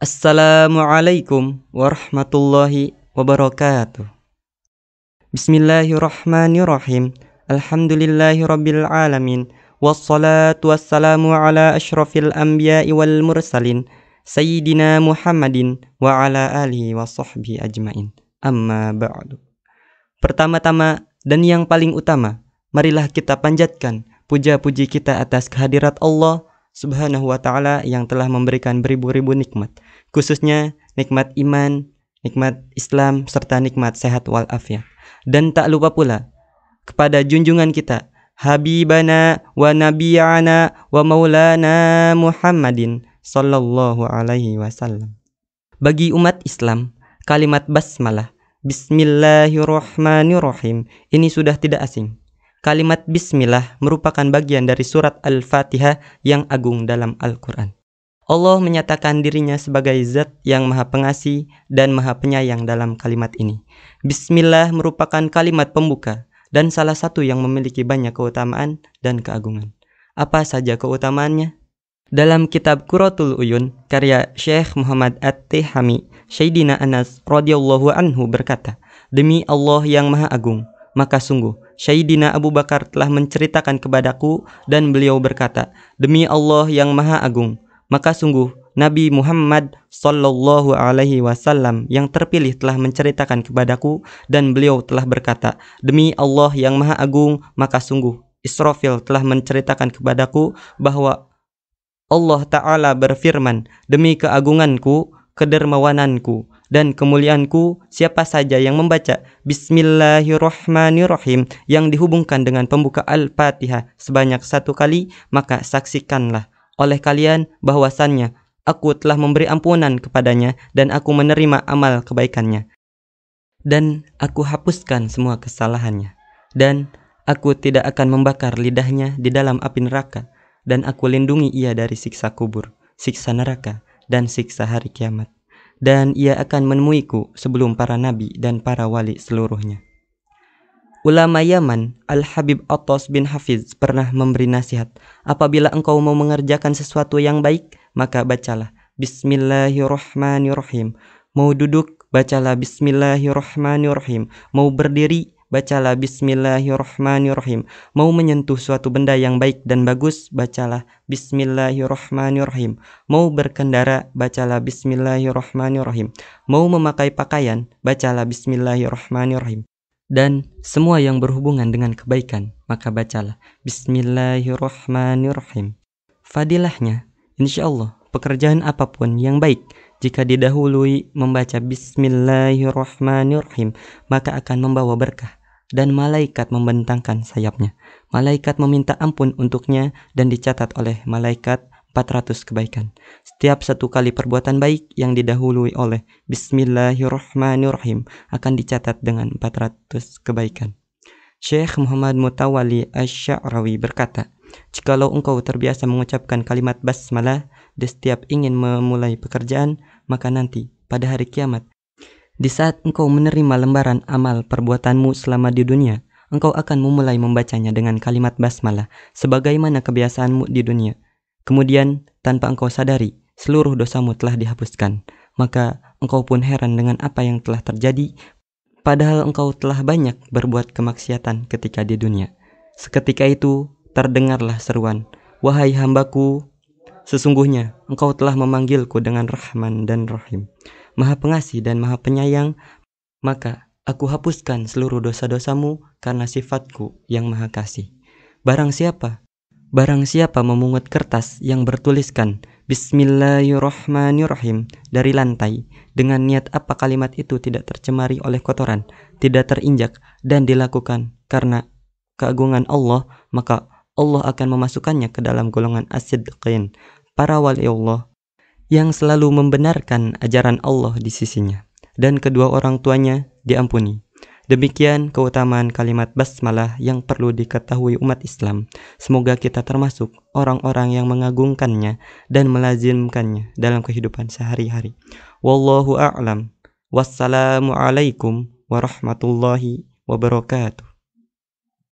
Assalamualaikum warahmatullahi wabarakatuh. Bismillahirrahmanirrahim. Alhamdulillahi rabbil alamin. Wassalatu wassalamu ala ashrafil anbiya wal mursalin. Sayyidina Muhammadin wa ala alihi wa sahbihi ajmain. Amma ba'du. Pertama-tama dan yang paling utama, marilah kita panjatkan puja-puji kita atas kehadirat Allah Subhanahu wa taala yang telah memberikan beribu-ribu nikmat khususnya nikmat iman, nikmat Islam, serta nikmat sehat walafiat. Dan tak lupa pula kepada junjungan kita, Habibana wa Nabiyana wa Maulana Muhammadin Sallallahu Alaihi Wasallam. Bagi umat Islam, kalimat basmalah, Bismillahirrahmanirrahim, ini sudah tidak asing. Kalimat bismillah merupakan bagian dari surat Al-Fatihah yang agung dalam Al-Quran. Allah menyatakan dirinya sebagai zat yang maha pengasih dan maha penyayang dalam kalimat ini. Bismillah merupakan kalimat pembuka dan salah satu yang memiliki banyak keutamaan dan keagungan. Apa saja keutamaannya? Dalam kitab Kuratul Uyun, karya Syekh Muhammad At-Tihami, Syaidina Anas radhiyallahu anhu berkata, Demi Allah yang maha agung, maka sungguh Syaidina Abu Bakar telah menceritakan kepadaku dan beliau berkata, Demi Allah yang maha agung, maka sungguh Nabi Muhammad Sallallahu Alaihi Wasallam yang terpilih telah menceritakan kepadaku dan beliau telah berkata, Demi Allah yang Maha Agung, maka sungguh Israfil telah menceritakan kepadaku bahwa Allah Ta'ala berfirman, Demi keagunganku, kedermawananku, dan kemuliaanku, siapa saja yang membaca Bismillahirrahmanirrahim yang dihubungkan dengan pembuka Al-Fatihah sebanyak satu kali, maka saksikanlah oleh kalian bahwasannya aku telah memberi ampunan kepadanya dan aku menerima amal kebaikannya. Dan aku hapuskan semua kesalahannya. Dan aku tidak akan membakar lidahnya di dalam api neraka. Dan aku lindungi ia dari siksa kubur, siksa neraka, dan siksa hari kiamat. Dan ia akan menemuiku sebelum para nabi dan para wali seluruhnya. Ulama Yaman, Al-Habib Atos bin Hafiz pernah memberi nasihat, apabila engkau mau mengerjakan sesuatu yang baik, maka bacalah Bismillahirrahmanirrahim. Mau duduk, bacalah Bismillahirrahmanirrahim. Mau berdiri, bacalah Bismillahirrahmanirrahim. Mau menyentuh suatu benda yang baik dan bagus, bacalah Bismillahirrahmanirrahim. Mau berkendara, bacalah Bismillahirrahmanirrahim. Mau memakai pakaian, bacalah Bismillahirrahmanirrahim dan semua yang berhubungan dengan kebaikan, maka bacalah Bismillahirrahmanirrahim. Fadilahnya, insya Allah, pekerjaan apapun yang baik, jika didahului membaca Bismillahirrahmanirrahim, maka akan membawa berkah dan malaikat membentangkan sayapnya. Malaikat meminta ampun untuknya dan dicatat oleh malaikat 400 kebaikan. Setiap satu kali perbuatan baik yang didahului oleh Bismillahirrahmanirrahim akan dicatat dengan 400 kebaikan. Syekh Muhammad Mutawali Asy'arawi berkata, Jikalau engkau terbiasa mengucapkan kalimat basmalah di setiap ingin memulai pekerjaan, maka nanti pada hari kiamat, di saat engkau menerima lembaran amal perbuatanmu selama di dunia, engkau akan memulai membacanya dengan kalimat basmalah sebagaimana kebiasaanmu di dunia. Kemudian, tanpa engkau sadari, seluruh dosamu telah dihapuskan. Maka engkau pun heran dengan apa yang telah terjadi, padahal engkau telah banyak berbuat kemaksiatan ketika di dunia. Seketika itu, terdengarlah seruan, Wahai hambaku, sesungguhnya engkau telah memanggilku dengan Rahman dan Rahim, Maha Pengasih dan Maha Penyayang, maka aku hapuskan seluruh dosa-dosamu karena sifatku yang maha kasih. Barang siapa Barang siapa memungut kertas yang bertuliskan Bismillahirrahmanirrahim dari lantai dengan niat apa kalimat itu tidak tercemari oleh kotoran, tidak terinjak dan dilakukan karena keagungan Allah, maka Allah akan memasukkannya ke dalam golongan asidqin para wali Allah yang selalu membenarkan ajaran Allah di sisinya dan kedua orang tuanya diampuni. Demikian keutamaan kalimat basmalah yang perlu diketahui umat Islam. Semoga kita termasuk orang-orang yang mengagungkannya dan melazimkannya dalam kehidupan sehari-hari. Wallahu a'lam. Wassalamualaikum warahmatullahi wabarakatuh.